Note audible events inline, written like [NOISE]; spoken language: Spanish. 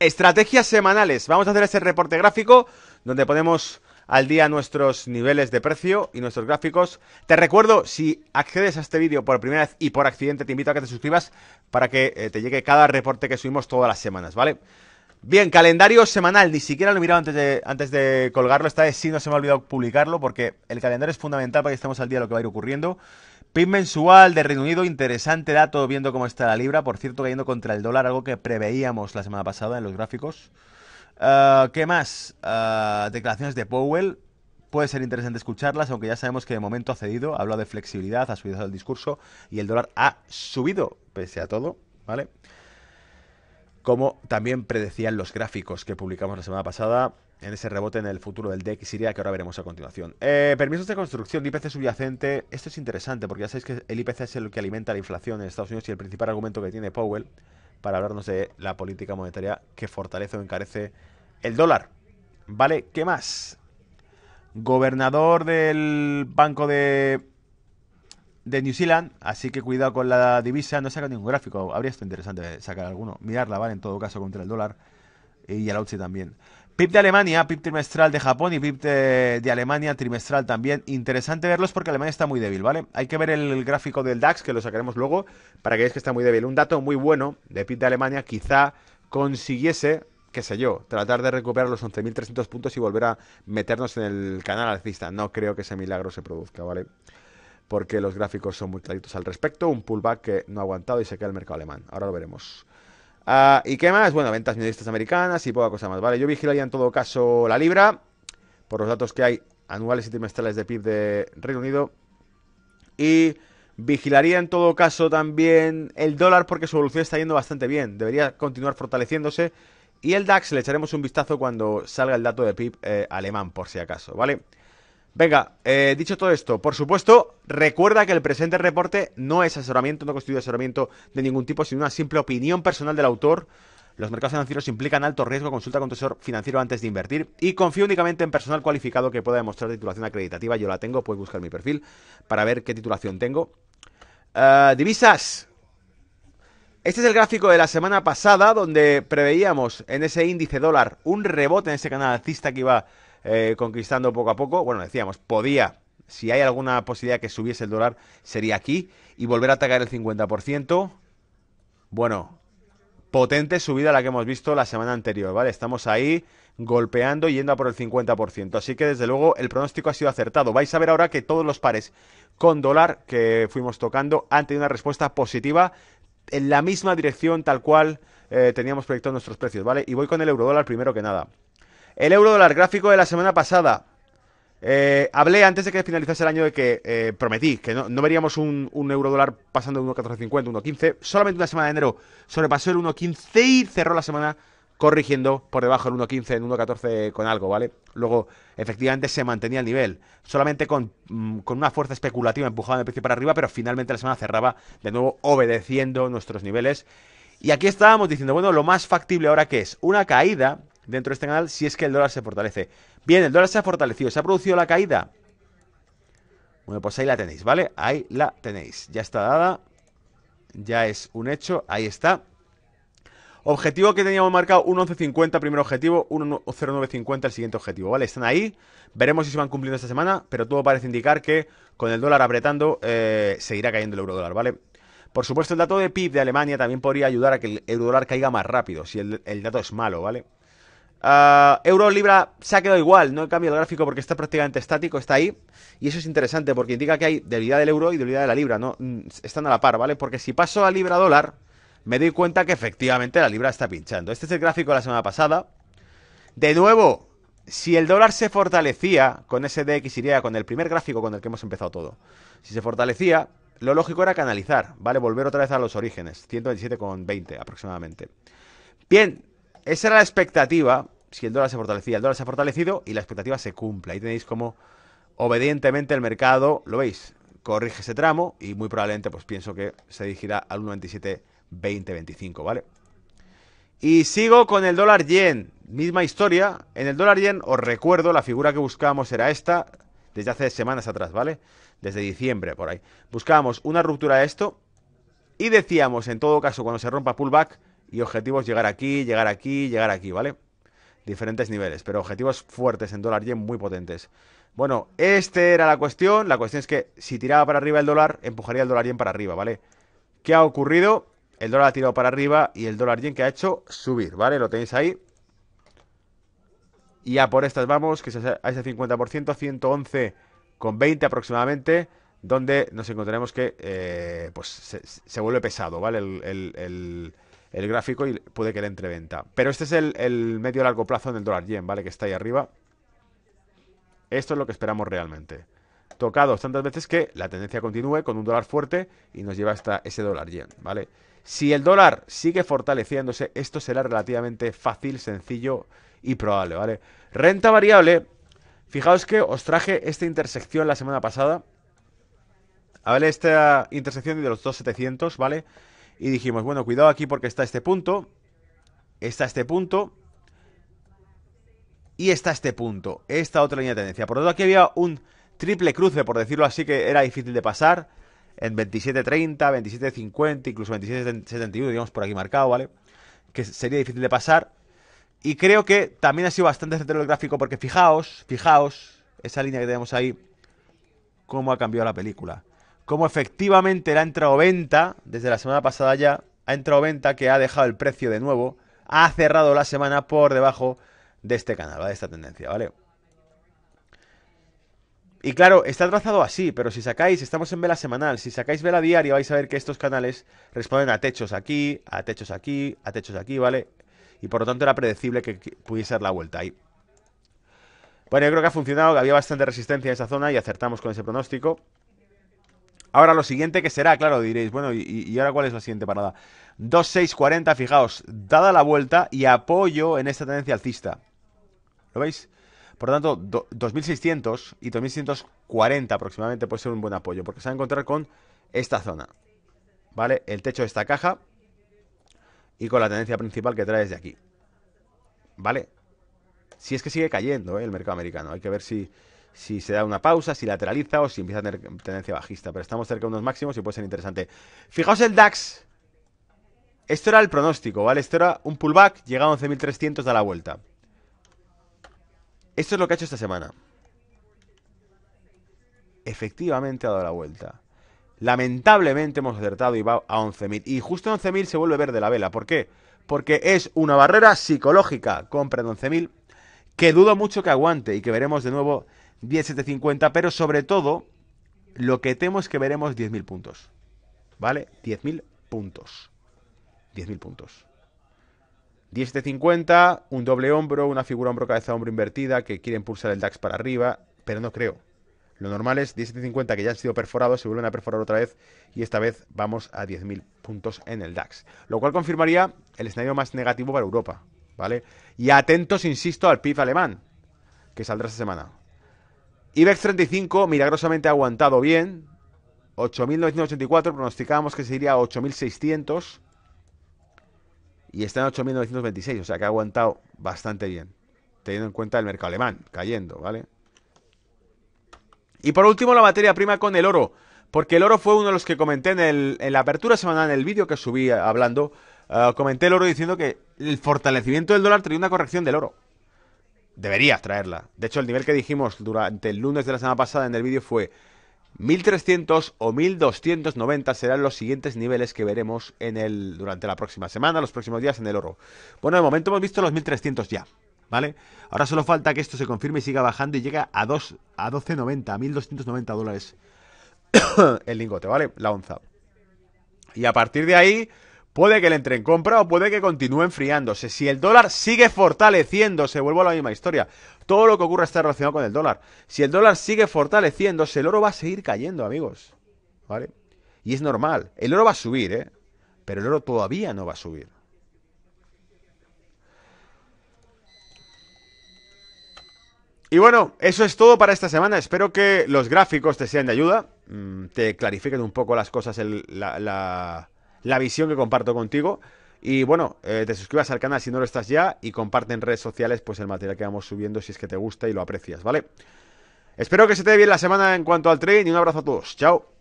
Estrategias semanales. Vamos a hacer ese reporte gráfico donde ponemos al día nuestros niveles de precio y nuestros gráficos. Te recuerdo, si accedes a este vídeo por primera vez y por accidente, te invito a que te suscribas para que eh, te llegue cada reporte que subimos todas las semanas, ¿vale? Bien, calendario semanal. Ni siquiera lo he mirado antes de, antes de colgarlo. Esta vez sí no se me ha olvidado publicarlo porque el calendario es fundamental para que estemos al día de lo que va a ir ocurriendo. PIN mensual de Reino Unido, interesante dato viendo cómo está la libra, por cierto cayendo contra el dólar, algo que preveíamos la semana pasada en los gráficos. Ah, ¿Qué más? Ah, declaraciones de Powell, puede ser interesante escucharlas, aunque ya sabemos que de momento ha cedido, ha hablado de flexibilidad, ha subido el discurso y el dólar ha subido, pese a todo, ¿vale? Como también predecían los gráficos que publicamos la semana pasada, en ese rebote en el futuro del deck que ahora veremos a continuación. Eh, permisos de construcción, IPC subyacente. Esto es interesante porque ya sabéis que el IPC es el que alimenta la inflación en Estados Unidos y el principal argumento que tiene Powell para hablarnos de la política monetaria que fortalece o encarece el dólar. ¿Vale? ¿Qué más? Gobernador del Banco de, de New Zealand, así que cuidado con la divisa. No saca ningún gráfico, habría esto interesante sacar alguno. Mirarla, ¿vale? En todo caso, contra el dólar y el outfit también. PIB de Alemania, PIB trimestral de Japón y PIB de, Alemania trimestral también. Interesante verlos porque Alemania está muy débil, ¿vale? Hay que ver el gráfico del DAX, que lo sacaremos luego, para que veáis que está muy débil. Un dato muy bueno de PIB de Alemania quizá consiguiese, qué sé yo, tratar de recuperar los 11.300 puntos y volver a meternos en el canal alcista. No creo que ese milagro se produzca, ¿vale? Porque los gráficos son muy claritos al respecto. Un pullback que no ha aguantado y se queda el mercado alemán. Ahora lo veremos. Ah, ¿Y qué más? Bueno, ventas minoristas americanas y poca cosa más. Vale, yo vigilaría en todo caso la libra, por los datos que hay anuales y trimestrales de PIB de Reino Unido. Y vigilaría en todo caso también el dólar porque su evolución está yendo bastante bien. Debería continuar fortaleciéndose. Y el DAX le echaremos un vistazo cuando salga el dato de PIB eh, alemán, por si acaso, ¿vale? vale Venga, eh, dicho todo esto, por supuesto, recuerda que el presente reporte no es asesoramiento, no constituye asesoramiento de ningún tipo, sino una simple opinión personal del autor. Los mercados financieros implican alto riesgo, consulta con tu asesor financiero antes de invertir y confío únicamente en personal cualificado que pueda demostrar titulación acreditativa. Yo la tengo, puedes buscar mi perfil para ver qué titulación tengo. Eh, divisas. Este es el gráfico de la semana pasada donde preveíamos en ese índice dólar un rebote en ese canal alcista que iba eh, conquistando poco a poco. Bueno, decíamos, podía, si hay alguna posibilidad que subiese el dólar, sería aquí y volver a atacar el 50%. Bueno, potente subida la que hemos visto la semana anterior, ¿vale? Estamos ahí golpeando y yendo a por el 50%. Así que desde luego el pronóstico ha sido acertado. Vais a ver ahora que todos los pares con dólar que fuimos tocando han tenido una respuesta positiva en la misma dirección tal cual eh, teníamos proyectado nuestros precios, ¿vale? Y voy con el euro dólar primero que nada. El euro dólar gráfico de la semana pasada. Eh, hablé antes de que finalizase el año de que eh, prometí que no, veríamos un, euro dólar pasando de 1.1450, 1.15. Solamente una semana de enero sobrepasó el 1.15 y cerró la semana corrigiendo por debajo del 1.15 en 1.14 con algo, ¿vale? Luego, efectivamente, se mantenía el nivel, solamente con, mm, una fuerza especulativa empujaba el precio para arriba, pero finalmente la semana cerraba de nuevo obedeciendo nuestros niveles. Y aquí estábamos diciendo, bueno, lo más factible ahora que es una caída dentro de este canal si es que el dólar se fortalece. Bien, el dólar se ha fortalecido. ¿Se ha producido la caída? Bueno, pues ahí la tenéis, ¿vale? Ahí la tenéis. Ya está dada. Ya es un hecho. Ahí está. Objetivo que teníamos marcado 1.1150, primer objetivo, 1.0950, el siguiente objetivo, ¿vale? Están ahí, veremos si se van cumpliendo esta semana, pero todo parece indicar que con el dólar apretando eh, seguirá cayendo el euro dólar, ¿vale? Por supuesto, el dato de PIB de Alemania también podría ayudar a que el euro dólar caiga más rápido, si el dato es malo, ¿vale? Ah, euro Libra se ha quedado igual, no he cambiado el gráfico porque está prácticamente estático, está ahí. Y eso es interesante porque indica que hay debilidad del euro y debilidad de la libra, ¿no? Mm, están a la par, ¿vale? Porque si paso a libra dólar, me doy cuenta que efectivamente la libra está pinchando. Este es el gráfico de la semana pasada. De nuevo, si el dólar se fortalecía con ese DX iría con el primer gráfico con el que hemos empezado todo. Si se fortalecía, lo lógico era canalizar, ¿vale? Volver otra vez a los orígenes, 127,20 aproximadamente. Bien, esa era la expectativa si el dólar se fortalecía, el dólar se ha fortalecido y la expectativa se cumple. Ahí tenéis como obedientemente el mercado, lo veis, corrige ese tramo y muy probablemente pues pienso que se dirigirá al 1.27, ¿vale? Y sigo con el dólar yen, misma historia. En el dólar yen os recuerdo, la figura que buscábamos era esta, desde hace semanas atrás, ¿vale? Desde diciembre, por ahí. Buscábamos una ruptura de esto y decíamos, en todo caso, cuando se rompa pullback, y objetivos llegar aquí, llegar aquí, llegar aquí, ¿vale? diferentes niveles, pero objetivos fuertes en dólar yen muy potentes. Bueno, esta era la cuestión. La cuestión es que si tiraba para arriba el dólar, empujaría el dólar yen para arriba, ¿vale? ¿Qué ha ocurrido? El dólar ha tirado para arriba y el dólar yen que ha hecho subir, ¿vale? Lo tenéis ahí. Y ya por estas vamos, que es a ese 50%, 111,20 aproximadamente, donde nos encontraremos que eh, pues se, vuelve pesado, ¿vale? el el gráfico y puede que le venta... Pero este es el, el medio largo plazo en el dólar yen, ¿vale? Que está ahí arriba. Esto es lo que esperamos realmente. Tocados tantas veces que la tendencia continúe con un dólar fuerte y nos lleva hasta ese dólar yen, ¿vale? Si el dólar sigue fortaleciéndose, esto será relativamente fácil, sencillo y probable, ¿vale? Renta variable. Fijaos que os traje esta intersección la semana pasada. A ver, esta intersección de los 2.700, ¿vale? Y dijimos, bueno, cuidado aquí porque está este punto, está este punto y está este punto, esta otra línea de tendencia. Por lo tanto, aquí había un triple cruce, por decirlo así, que era difícil de pasar en 27.30, 27.50, incluso 27.71, digamos por aquí marcado, ¿vale? Que sería difícil de pasar. Y creo que también ha sido bastante centrado el gráfico, porque fijaos, fijaos, esa línea que tenemos ahí, cómo ha cambiado la película como efectivamente la ha entrado venta, desde la semana pasada ya, ha entrado venta que ha dejado el precio de nuevo, ha cerrado la semana por debajo de este canal, de esta tendencia, ¿vale? Y claro, está trazado así, pero si sacáis, estamos en vela semanal, si sacáis vela diaria vais a ver que estos canales responden a techos aquí, a techos aquí, a techos aquí, ¿vale? Y por lo tanto era predecible que pudiese dar la vuelta ahí. Bueno, yo creo que ha funcionado, que había bastante resistencia en esa zona y acertamos con ese pronóstico. Ahora lo siguiente que será, claro, diréis, bueno, ¿y, ahora cuál es la siguiente parada? 2.640, fijaos, dada la vuelta y apoyo en esta tendencia alcista. ¿Lo veis? Por lo tanto, 2.600 y 2.640 aproximadamente puede ser un buen apoyo, porque se va a encontrar con esta zona, ¿vale? El techo de esta caja y con la tendencia principal que trae desde aquí, ¿vale? Si es que sigue cayendo ¿eh? el mercado americano, hay que ver si si se da una pausa, si lateraliza o si empieza a tener tendencia bajista. Pero estamos cerca de unos máximos y puede ser interesante. Fijaos el DAX. Esto era el pronóstico, ¿vale? Esto era un pullback, llega a 11.300, da la vuelta. Esto es lo que ha hecho esta semana. Efectivamente ha dado la vuelta. Lamentablemente hemos acertado y va a 11.000. Y justo en 11.000 se vuelve verde la vela. ¿Por qué? Porque es una barrera psicológica. Compra 11.000. Que dudo mucho que aguante y que veremos de nuevo 10.750, pero sobre todo, lo que temo es que veremos 10.000 puntos. ¿Vale? 10.000 puntos. 10.000 puntos. 10.750, un doble hombro, una figura hombro-cabeza-hombro invertida que quiere impulsar el DAX para arriba, pero no creo. Lo normal es 10.750 que ya han sido perforados, se vuelven a perforar otra vez y esta vez vamos a 10.000 puntos en el DAX. Lo cual confirmaría el escenario más negativo para Europa, ¿vale? Y atentos, insisto, al PIB alemán, que saldrá esta semana. IBEX 35 milagrosamente ha aguantado bien. 8.984, pronosticábamos que sería 8.600. Y está en 8.926, o sea que ha aguantado bastante bien. Teniendo en cuenta el mercado alemán, cayendo, ¿vale? Y por último, la materia prima con el oro. Porque el oro fue uno de los que comenté en, la apertura semanal, en el vídeo que subí eh, hablando. Eh, comenté el oro diciendo que el fortalecimiento del dólar traía una corrección del oro deberías traerla. De hecho, el nivel que dijimos durante el lunes de la semana pasada en el vídeo fue 1300 o 1290 serán los siguientes niveles que veremos en el, durante la próxima semana, los próximos días en el oro. Bueno, de momento hemos visto los 1300 ya, ¿vale? Ahora solo falta que esto se confirme y siga bajando y llegue a, 2, a 1290, a 1290 dólares [COUGHS] el lingote, ¿vale? La onza. Y a partir de ahí, Puede que le entre en compra o puede que continúe enfriándose. Si el dólar sigue fortaleciéndose, vuelvo a la misma historia. Todo lo que ocurra está relacionado con el dólar. Si el dólar sigue fortaleciéndose, el oro va a seguir cayendo, amigos. ¿Vale? Y es normal. El oro va a subir, ¿eh? Pero el oro todavía no va a subir. Y bueno, eso es todo para esta semana. Espero que los gráficos te sean de ayuda. Mm, te clarifiquen un poco las cosas, la la visión que comparto contigo. Y bueno, eh, te suscribas al canal si no lo estás ya y comparte en redes sociales pues el material que vamos subiendo si es que te gusta y lo aprecias, ¿vale? Espero que se te dé bien la semana en cuanto al trading y un abrazo a todos. Chao.